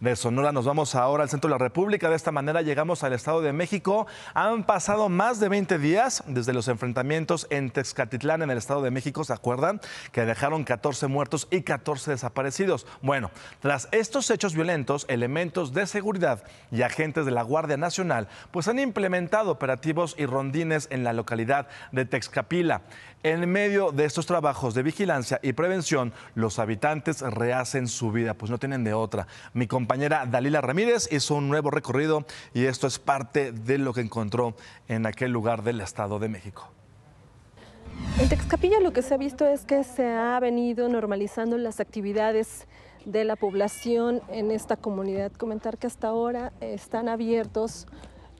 de Sonora. Nos vamos ahora al centro de la República. De esta manera llegamos al Estado de México. Han pasado más de 20 días desde los enfrentamientos en Texcatitlán, en el Estado de México, ¿se acuerdan? Que dejaron 14 muertos y 14 desaparecidos. Bueno, tras estos hechos violentos, elementos de seguridad y agentes de la Guardia Nacional pues han implementado operativos y rondines en la localidad de Texcapila. En medio de estos trabajos de vigilancia y prevención, los habitantes rehacen su vida, pues no tienen de otra. Mi compañera Dalila Ramírez hizo un nuevo recorrido y esto es parte de lo que encontró en aquel lugar del Estado de México. En Texcapilla lo que se ha visto es que se ha venido normalizando las actividades de la población en esta comunidad. Comentar que hasta ahora están abiertos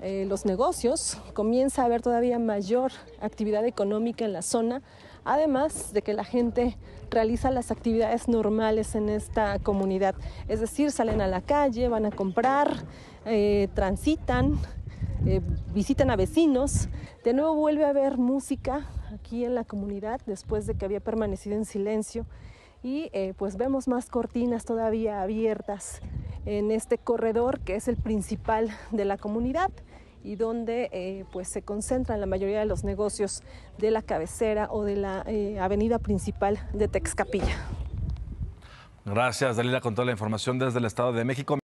eh, los negocios, comienza a haber todavía mayor actividad económica en la zona, además de que la gente realiza las actividades normales en esta comunidad, es decir, salen a la calle, van a comprar, eh, transitan, eh, visitan a vecinos, de nuevo vuelve a haber música aquí en la comunidad después de que había permanecido en silencio y pues vemos más cortinas todavía abiertas en este corredor que es el principal de la comunidad y donde eh, pues se concentran la mayoría de los negocios de la cabecera o de la eh, avenida principal de Texcapilla. Gracias, Dalila, con toda la información desde el Estado de México.